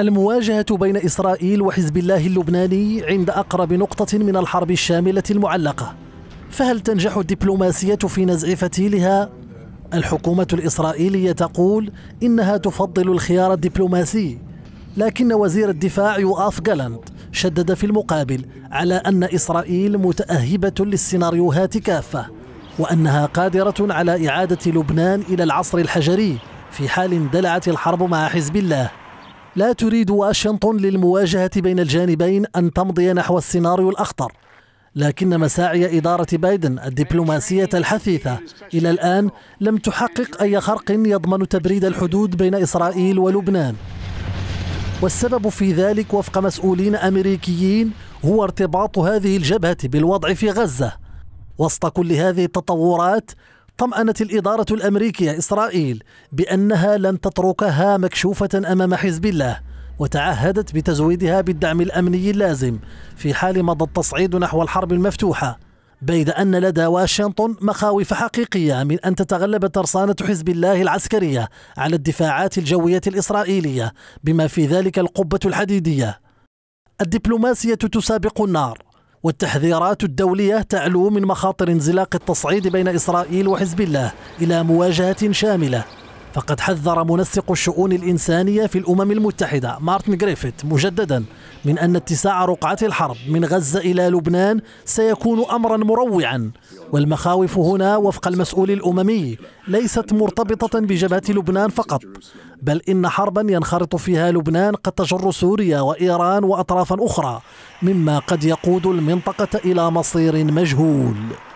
المواجهة بين إسرائيل وحزب الله اللبناني عند أقرب نقطة من الحرب الشاملة المعلقة فهل تنجح الدبلوماسية في نزع فتيلها؟ الحكومة الإسرائيلية تقول إنها تفضل الخيار الدبلوماسي لكن وزير الدفاع يؤاف جالاند شدد في المقابل على أن إسرائيل متأهبة للسيناريوهات كافة وأنها قادرة على إعادة لبنان إلى العصر الحجري في حال اندلعت الحرب مع حزب الله لا تريد واشنطن للمواجهة بين الجانبين أن تمضي نحو السيناريو الأخطر لكن مساعي إدارة بايدن الدبلوماسية الحثيثة إلى الآن لم تحقق أي خرق يضمن تبريد الحدود بين إسرائيل ولبنان والسبب في ذلك وفق مسؤولين أمريكيين هو ارتباط هذه الجبهة بالوضع في غزة وسط كل هذه التطورات طمأنت الإدارة الأمريكية إسرائيل بأنها لن تتركها مكشوفة أمام حزب الله وتعهدت بتزويدها بالدعم الأمني اللازم في حال مضى التصعيد نحو الحرب المفتوحة بيد أن لدى واشنطن مخاوف حقيقية من أن تتغلب ترسانة حزب الله العسكرية على الدفاعات الجوية الإسرائيلية بما في ذلك القبة الحديدية الدبلوماسية تسابق النار والتحذيرات الدولية تعلو من مخاطر انزلاق التصعيد بين إسرائيل وحزب الله إلى مواجهة شاملة فقد حذر منسق الشؤون الإنسانية في الأمم المتحدة مارتن غريفيث مجددا من أن اتساع رقعة الحرب من غزة إلى لبنان سيكون أمرا مروعا والمخاوف هنا وفق المسؤول الأممي ليست مرتبطة بجبهة لبنان فقط بل إن حربا ينخرط فيها لبنان قد تجر سوريا وإيران وأطرافا أخرى مما قد يقود المنطقة إلى مصير مجهول